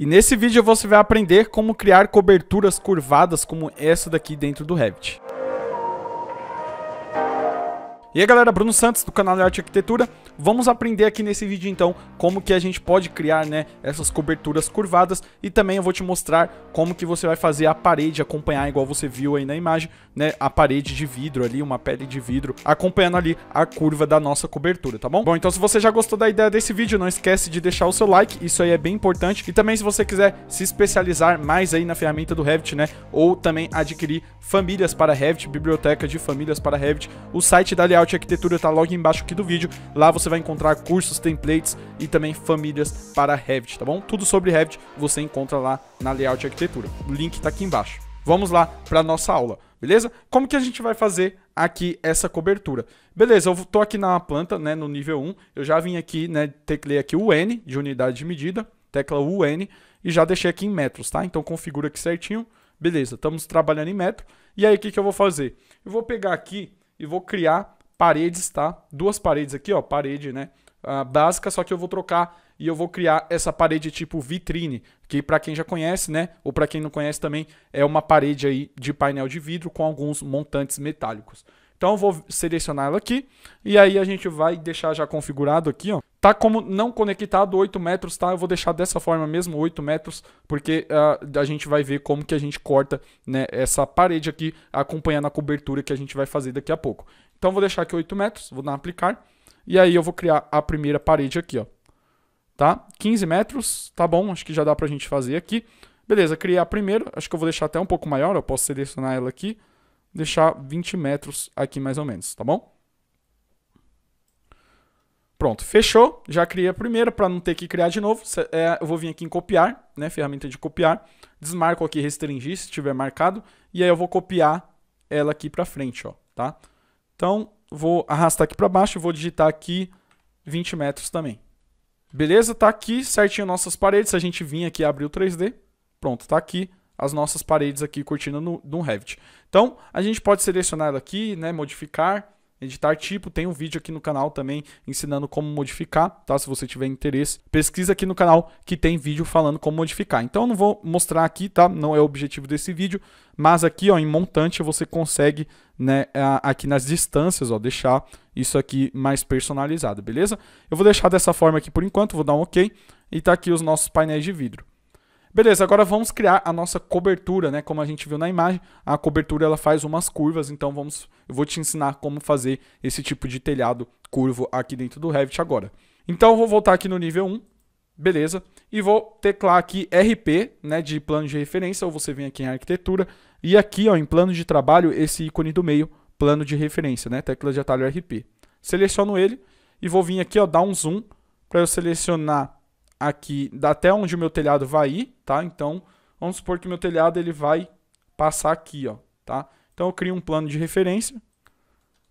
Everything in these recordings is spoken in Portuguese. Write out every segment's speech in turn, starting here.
E nesse vídeo você vai aprender como criar coberturas curvadas como essa daqui dentro do Revit. E aí galera, Bruno Santos do canal de Arte e Arquitetura, vamos aprender aqui nesse vídeo então como que a gente pode criar né, essas coberturas curvadas e também eu vou te mostrar como que você vai fazer a parede acompanhar igual você viu aí na imagem, né, a parede de vidro ali, uma pele de vidro, acompanhando ali a curva da nossa cobertura, tá bom? Bom, então se você já gostou da ideia desse vídeo, não esquece de deixar o seu like, isso aí é bem importante e também se você quiser se especializar mais aí na ferramenta do Revit, né, ou também adquirir famílias para Revit, biblioteca de famílias para Revit, o site da Layout suporte à arquitetura está logo embaixo aqui do vídeo. Lá você vai encontrar cursos, templates e também famílias para Revit, tá bom? Tudo sobre Revit você encontra lá na Layout Arquitetura. O link está aqui embaixo. Vamos lá para nossa aula, beleza? Como que a gente vai fazer aqui essa cobertura? Beleza, eu estou aqui na planta, né, no nível 1. Eu já vim aqui, né, teclei aqui o N de unidade de medida, tecla UN e já deixei aqui em metros, tá? Então configura aqui certinho. Beleza, estamos trabalhando em metro. E aí o que, que eu vou fazer? Eu vou pegar aqui e vou criar paredes, tá? Duas paredes aqui, ó, parede, né? Uh, básica, só que eu vou trocar e eu vou criar essa parede tipo vitrine, que para quem já conhece, né, ou para quem não conhece também, é uma parede aí de painel de vidro com alguns montantes metálicos. Então eu vou selecionar ela aqui e aí a gente vai deixar já configurado aqui, ó. Tá como não conectado 8 metros, tá? Eu vou deixar dessa forma mesmo, 8 metros, porque uh, a gente vai ver como que a gente corta né, essa parede aqui, acompanhando a cobertura que a gente vai fazer daqui a pouco. Então vou deixar aqui 8 metros, vou dar aplicar e aí eu vou criar a primeira parede aqui, ó. Tá? 15 metros, tá bom, acho que já dá pra gente fazer aqui. Beleza, criei a primeira, acho que eu vou deixar até um pouco maior, eu posso selecionar ela aqui deixar 20 metros aqui mais ou menos, tá bom? Pronto, fechou. Já criei a primeira para não ter que criar de novo. É, eu vou vir aqui em copiar, né? Ferramenta de copiar. Desmarco aqui restringir se estiver marcado. E aí eu vou copiar ela aqui para frente, ó, tá? Então, vou arrastar aqui para baixo e vou digitar aqui 20 metros também. Beleza? Tá aqui certinho nossas paredes. Se a gente vir aqui e abrir o 3D, pronto, tá aqui as nossas paredes aqui, cortina no, no Revit. Então, a gente pode selecionar aqui, né, modificar, editar tipo, tem um vídeo aqui no canal também ensinando como modificar, tá? Se você tiver interesse, pesquisa aqui no canal que tem vídeo falando como modificar. Então eu não vou mostrar aqui, tá? Não é o objetivo desse vídeo, mas aqui, ó, em montante você consegue, né, aqui nas distâncias, ó, deixar isso aqui mais personalizado, beleza? Eu vou deixar dessa forma aqui por enquanto, vou dar um OK e tá aqui os nossos painéis de vidro. Beleza, agora vamos criar a nossa cobertura, né? Como a gente viu na imagem, a cobertura ela faz umas curvas, então vamos, eu vou te ensinar como fazer esse tipo de telhado curvo aqui dentro do Revit agora. Então eu vou voltar aqui no nível 1, beleza? E vou teclar aqui RP, né, de plano de referência, ou você vem aqui em arquitetura, e aqui, ó, em plano de trabalho, esse ícone do meio, plano de referência, né, tecla de atalho RP. Seleciono ele e vou vir aqui, ó, dar um zoom para eu selecionar aqui até onde o meu telhado vai ir, tá? Então, vamos supor que o meu telhado ele vai passar aqui, ó, tá? Então, eu crio um plano de referência,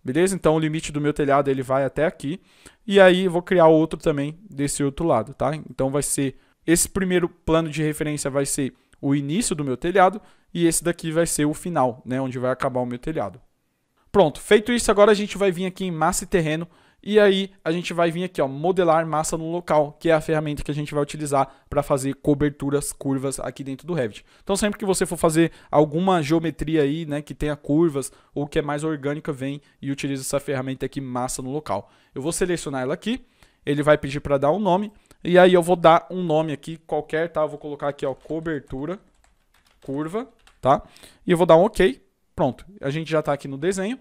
beleza? Então, o limite do meu telhado ele vai até aqui. E aí, eu vou criar outro também desse outro lado, tá? Então, vai ser... Esse primeiro plano de referência vai ser o início do meu telhado e esse daqui vai ser o final, né? Onde vai acabar o meu telhado. Pronto, feito isso, agora a gente vai vir aqui em massa e terreno e aí a gente vai vir aqui, ó, modelar massa no local, que é a ferramenta que a gente vai utilizar para fazer coberturas, curvas aqui dentro do Revit. Então sempre que você for fazer alguma geometria aí, né, que tenha curvas ou que é mais orgânica, vem e utiliza essa ferramenta aqui, massa no local. Eu vou selecionar ela aqui, ele vai pedir para dar um nome, e aí eu vou dar um nome aqui, qualquer, tá? Eu vou colocar aqui, ó, cobertura, curva, tá? E eu vou dar um OK, pronto. A gente já está aqui no desenho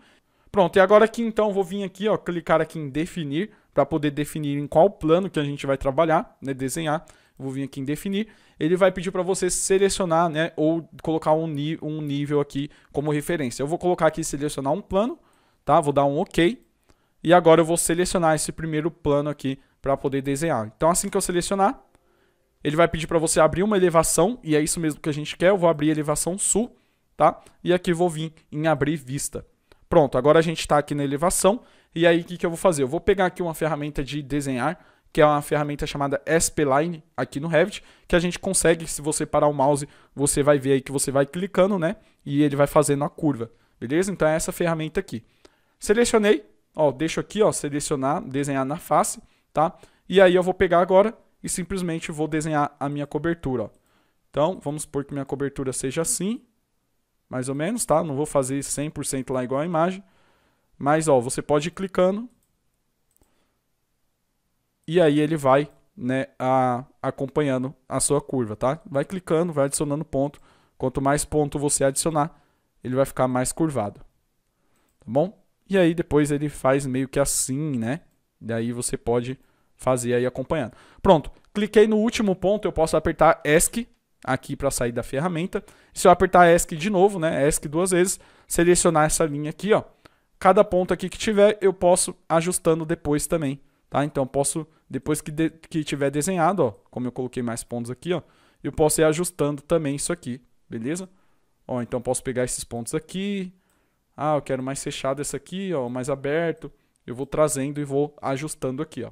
Pronto, e agora aqui então vou vir aqui, ó, clicar aqui em definir, para poder definir em qual plano que a gente vai trabalhar, né, desenhar. Vou vir aqui em definir. Ele vai pedir para você selecionar, né, ou colocar um, um nível aqui como referência. Eu vou colocar aqui selecionar um plano, tá? Vou dar um OK. E agora eu vou selecionar esse primeiro plano aqui para poder desenhar. Então assim que eu selecionar, ele vai pedir para você abrir uma elevação, e é isso mesmo que a gente quer. Eu vou abrir elevação sul, tá? E aqui vou vir em abrir vista. Pronto, agora a gente está aqui na elevação. E aí, o que, que eu vou fazer? Eu vou pegar aqui uma ferramenta de desenhar, que é uma ferramenta chamada SPLine aqui no Revit, que a gente consegue, se você parar o mouse, você vai ver aí que você vai clicando, né? E ele vai fazendo a curva, beleza? Então é essa ferramenta aqui. Selecionei, ó, deixo aqui, ó, selecionar, desenhar na face, tá? E aí eu vou pegar agora e simplesmente vou desenhar a minha cobertura, ó. Então, vamos supor que minha cobertura seja assim, mais ou menos, tá? Não vou fazer 100% lá igual a imagem. Mas, ó, você pode ir clicando. E aí ele vai, né, a, acompanhando a sua curva, tá? Vai clicando, vai adicionando ponto. Quanto mais ponto você adicionar, ele vai ficar mais curvado. Tá bom? E aí depois ele faz meio que assim, né? Daí você pode fazer aí acompanhando. Pronto. Cliquei no último ponto, eu posso apertar ESC aqui para sair da ferramenta. Se eu apertar ESC de novo, né, ESC duas vezes, selecionar essa linha aqui, ó. Cada ponto aqui que tiver, eu posso ajustando depois também, tá? Então eu posso, depois que, de, que tiver desenhado, ó, como eu coloquei mais pontos aqui, ó, eu posso ir ajustando também isso aqui, beleza? Ó, então posso pegar esses pontos aqui. Ah, eu quero mais fechado esse aqui, ó, mais aberto. Eu vou trazendo e vou ajustando aqui, ó.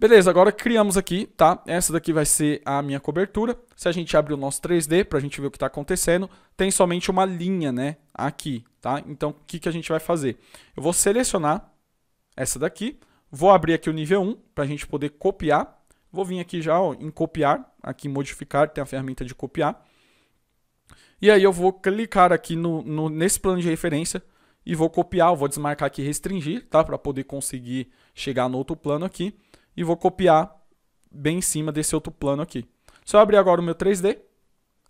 Beleza, agora criamos aqui, tá? Essa daqui vai ser a minha cobertura. Se a gente abrir o nosso 3D para a gente ver o que está acontecendo, tem somente uma linha, né? Aqui, tá? Então, o que, que a gente vai fazer? Eu vou selecionar essa daqui, vou abrir aqui o nível 1 para a gente poder copiar. Vou vir aqui já ó, em copiar, aqui em modificar, tem a ferramenta de copiar. E aí eu vou clicar aqui no, no nesse plano de referência e vou copiar, vou desmarcar aqui restringir, tá? Para poder conseguir chegar no outro plano aqui e vou copiar bem em cima desse outro plano aqui. Se eu abrir agora o meu 3D,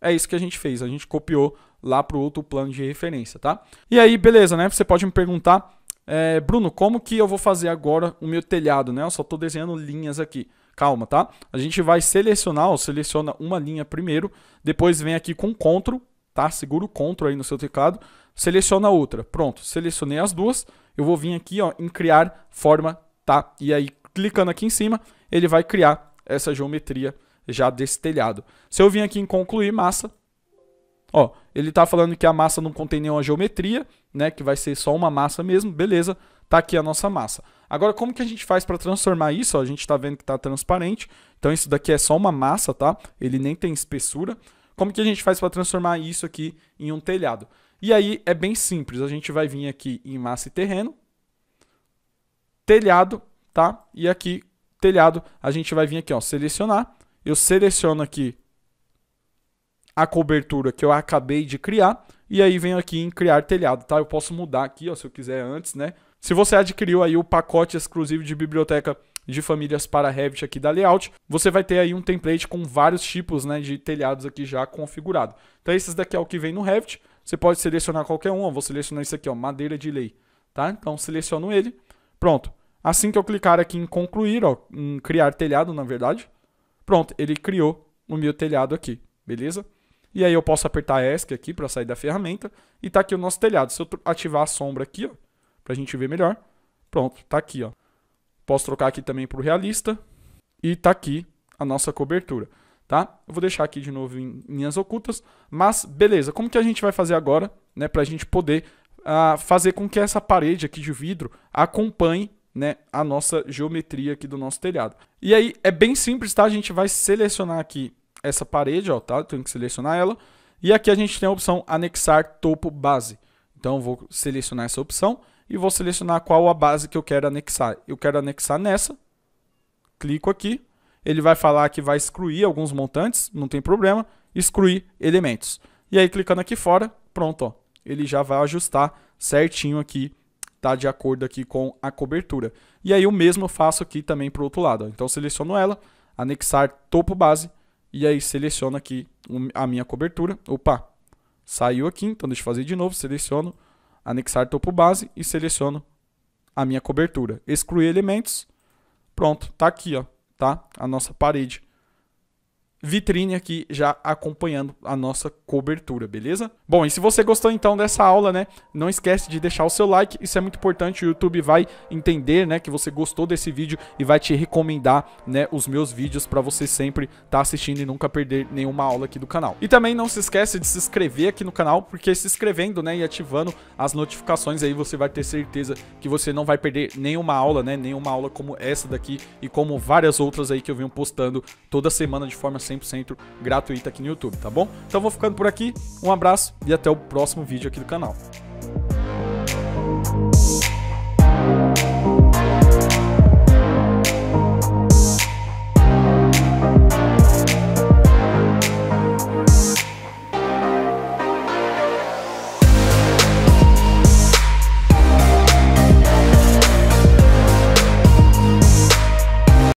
é isso que a gente fez. A gente copiou lá para o outro plano de referência, tá? E aí, beleza, né? Você pode me perguntar, é, Bruno, como que eu vou fazer agora o meu telhado, né? Eu só estou desenhando linhas aqui. Calma, tá? A gente vai selecionar, ó, seleciona uma linha primeiro, depois vem aqui com CTRL, tá? Segura o CTRL aí no seu teclado, seleciona outra. Pronto, selecionei as duas, eu vou vir aqui ó, em criar forma, tá? E aí clicando aqui em cima, ele vai criar essa geometria já desse telhado. Se eu vim aqui em concluir massa, ó, ele está falando que a massa não contém nenhuma geometria, né, que vai ser só uma massa mesmo, beleza, tá aqui a nossa massa. Agora, como que a gente faz para transformar isso? Ó, a gente está vendo que está transparente, então isso daqui é só uma massa, tá? Ele nem tem espessura. Como que a gente faz para transformar isso aqui em um telhado? E aí é bem simples, a gente vai vir aqui em massa e terreno, telhado, tá? E aqui, telhado, a gente vai vir aqui, ó, selecionar. Eu seleciono aqui a cobertura que eu acabei de criar e aí venho aqui em criar telhado, tá? Eu posso mudar aqui, ó, se eu quiser antes, né? Se você adquiriu aí o pacote exclusivo de biblioteca de famílias para Revit aqui da Layout, você vai ter aí um template com vários tipos né, de telhados aqui já configurado. Então esses daqui é o que vem no Revit, você pode selecionar qualquer um, ó, vou selecionar esse aqui, ó, madeira de lei, tá? Então seleciono ele, pronto. Assim que eu clicar aqui em concluir, ó, em criar telhado, na verdade, pronto, ele criou o meu telhado aqui, beleza? E aí eu posso apertar ESC aqui para sair da ferramenta e tá aqui o nosso telhado. Se eu ativar a sombra aqui, ó, pra gente ver melhor, pronto, tá aqui, ó. Posso trocar aqui também pro realista e tá aqui a nossa cobertura, tá? Eu vou deixar aqui de novo em linhas ocultas, mas beleza, como que a gente vai fazer agora, né, pra gente poder uh, fazer com que essa parede aqui de vidro acompanhe né, a nossa geometria aqui do nosso telhado. E aí é bem simples, tá? A gente vai selecionar aqui essa parede, ó, tá? Tenho que selecionar ela. E aqui a gente tem a opção anexar topo base. Então vou selecionar essa opção e vou selecionar qual a base que eu quero anexar. Eu quero anexar nessa. Clico aqui. Ele vai falar que vai excluir alguns montantes, não tem problema. Excluir elementos. E aí clicando aqui fora, pronto, ó. Ele já vai ajustar certinho aqui tá de acordo aqui com a cobertura. E aí o mesmo eu faço aqui também para o outro lado. Então seleciono ela, anexar topo base, e aí seleciono aqui a minha cobertura. Opa, saiu aqui, então deixa eu fazer de novo, seleciono, anexar topo base e seleciono a minha cobertura. Excluir elementos, pronto, tá aqui, ó, tá? A nossa parede vitrine aqui já acompanhando a nossa cobertura, beleza? Bom, e se você gostou então dessa aula, né, não esquece de deixar o seu like, isso é muito importante, o YouTube vai entender, né, que você gostou desse vídeo e vai te recomendar, né, os meus vídeos para você sempre estar tá assistindo e nunca perder nenhuma aula aqui do canal. E também não se esquece de se inscrever aqui no canal, porque se inscrevendo, né, e ativando as notificações aí você vai ter certeza que você não vai perder nenhuma aula, né, nenhuma aula como essa daqui e como várias outras aí que eu venho postando toda semana de forma 100% gratuita aqui no YouTube, tá bom? Então vou ficando por aqui, um abraço e até o próximo vídeo aqui do canal.